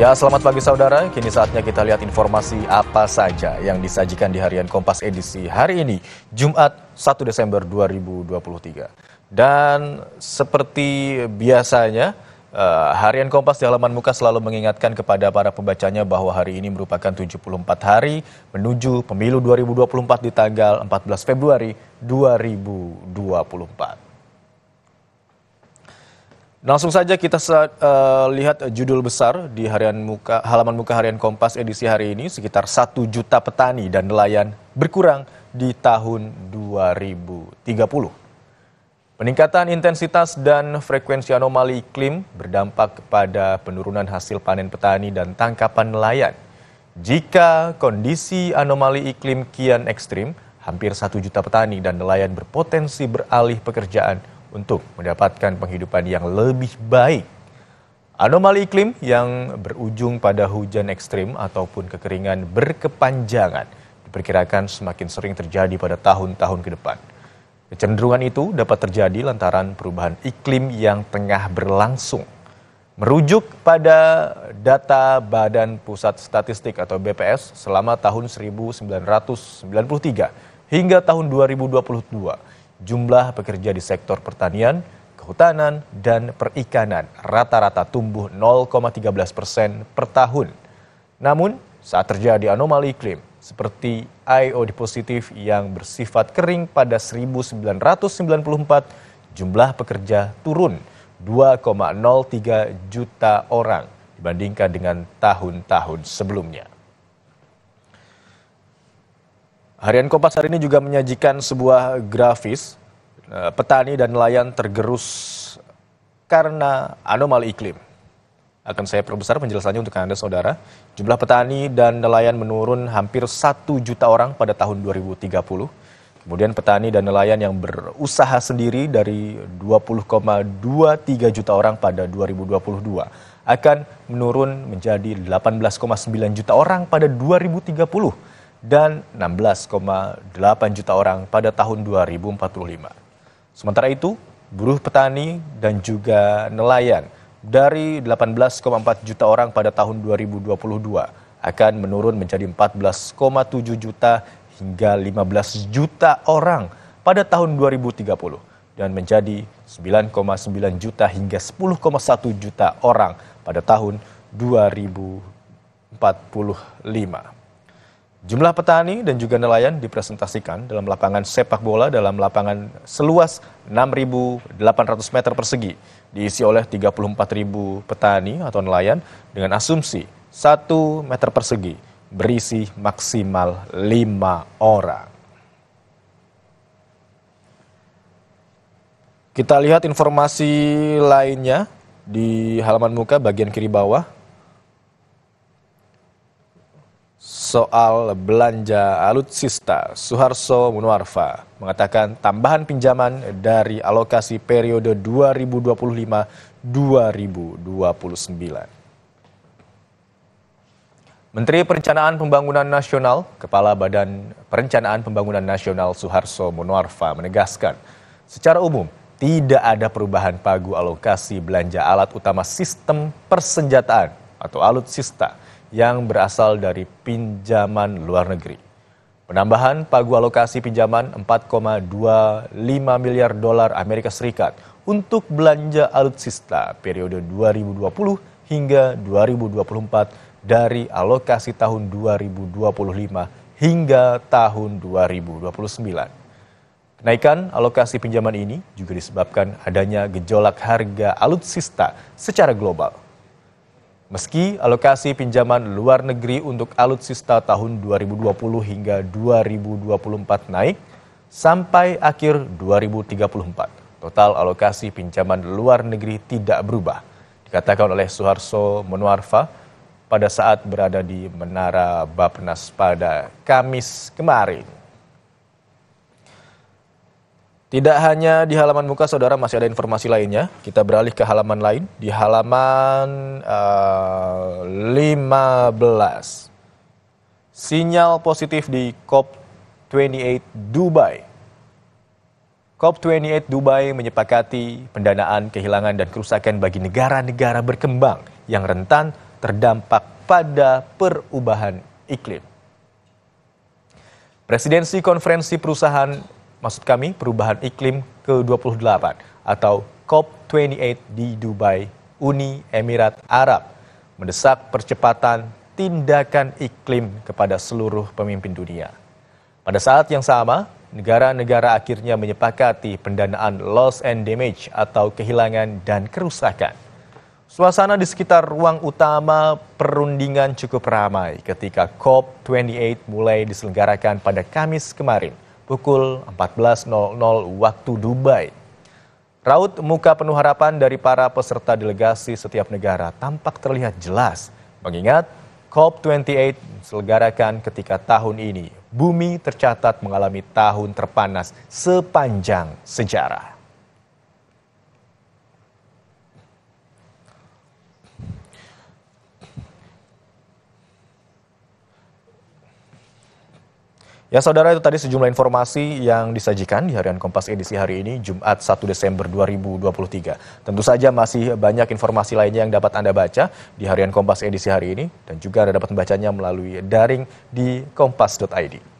Ya, selamat pagi saudara. Kini saatnya kita lihat informasi apa saja yang disajikan di harian Kompas edisi hari ini, Jumat 1 Desember 2023. Dan seperti biasanya, eh, harian Kompas di halaman muka selalu mengingatkan kepada para pembacanya bahwa hari ini merupakan 74 hari menuju pemilu 2024 di tanggal 14 Februari 2024. Langsung saja kita uh, lihat judul besar di harian muka halaman muka harian Kompas edisi hari ini sekitar 1 juta petani dan nelayan berkurang di tahun 2030. Peningkatan intensitas dan frekuensi anomali iklim berdampak pada penurunan hasil panen petani dan tangkapan nelayan. Jika kondisi anomali iklim kian ekstrim, hampir 1 juta petani dan nelayan berpotensi beralih pekerjaan untuk mendapatkan penghidupan yang lebih baik. Anomali iklim yang berujung pada hujan ekstrim ataupun kekeringan berkepanjangan diperkirakan semakin sering terjadi pada tahun-tahun ke depan. Kecenderungan itu dapat terjadi lantaran perubahan iklim yang tengah berlangsung. Merujuk pada data Badan Pusat Statistik atau BPS selama tahun 1993 hingga tahun 2022, jumlah pekerja di sektor pertanian, kehutanan, dan perikanan rata-rata tumbuh 0,13 persen per tahun. Namun, saat terjadi anomali iklim, seperti IOD positif yang bersifat kering pada 1994, jumlah pekerja turun 2,03 juta orang dibandingkan dengan tahun-tahun sebelumnya. Harian Kompas hari ini juga menyajikan sebuah grafis eh, petani dan nelayan tergerus karena anomali iklim. Akan saya perbesar penjelasannya untuk Anda saudara. Jumlah petani dan nelayan menurun hampir 1 juta orang pada tahun 2030. Kemudian petani dan nelayan yang berusaha sendiri dari 20,23 juta orang pada 2022 akan menurun menjadi 18,9 juta orang pada 2030 dan 16,8 juta orang pada tahun 2045. Sementara itu, buruh petani dan juga nelayan dari 18,4 juta orang pada tahun 2022 akan menurun menjadi 14,7 juta hingga 15 juta orang pada tahun 2030 dan menjadi 9,9 juta hingga 10,1 juta orang pada tahun 2045. Jumlah petani dan juga nelayan dipresentasikan dalam lapangan sepak bola dalam lapangan seluas 6.800 meter persegi, diisi oleh 34.000 petani atau nelayan dengan asumsi 1 meter persegi berisi maksimal 5 orang. Kita lihat informasi lainnya di halaman muka bagian kiri bawah soal belanja alutsista, Suharso Munwarfa mengatakan tambahan pinjaman dari alokasi periode 2025-2029. Menteri Perencanaan Pembangunan Nasional, Kepala Badan Perencanaan Pembangunan Nasional Suharso Monoarfa menegaskan, secara umum tidak ada perubahan pagu alokasi belanja alat utama sistem persenjataan atau alutsista yang berasal dari pinjaman luar negeri. Penambahan pagu alokasi pinjaman 4,25 miliar dolar Amerika Serikat untuk belanja alutsista periode 2020 hingga 2024 dari alokasi tahun 2025 hingga tahun 2029. Kenaikan alokasi pinjaman ini juga disebabkan adanya gejolak harga alutsista secara global. Meski alokasi pinjaman luar negeri untuk alutsista tahun 2020 hingga 2024 naik sampai akhir 2034, total alokasi pinjaman luar negeri tidak berubah. Dikatakan oleh Suharso Monwarfa pada saat berada di Menara Bapenas pada Kamis kemarin. Tidak hanya di halaman muka, saudara masih ada informasi lainnya. Kita beralih ke halaman lain di halaman uh, eh, 15. Sinyal positif di COP28 Dubai. COP28 Dubai menyepakati pendanaan kehilangan dan kerusakan bagi negara-negara berkembang yang rentan terdampak pada perubahan iklim. Presidensi Konferensi Perusahaan maksud kami perubahan iklim ke-28 atau COP28 di Dubai, Uni Emirat Arab mendesak percepatan tindakan iklim kepada seluruh pemimpin dunia. Pada saat yang sama, negara-negara akhirnya menyepakati pendanaan loss and damage atau kehilangan dan kerusakan. Suasana di sekitar ruang utama perundingan cukup ramai ketika COP28 mulai diselenggarakan pada Kamis kemarin – pukul 14.00 waktu Dubai. Raut muka penuh harapan dari para peserta delegasi setiap negara tampak terlihat jelas, mengingat COP28 diselenggarakan ketika tahun ini bumi tercatat mengalami tahun terpanas sepanjang sejarah. Ya saudara itu tadi sejumlah informasi yang disajikan di harian Kompas edisi hari ini Jumat 1 Desember 2023. Tentu saja masih banyak informasi lainnya yang dapat Anda baca di harian Kompas edisi hari ini dan juga Anda dapat membacanya melalui daring di kompas.id.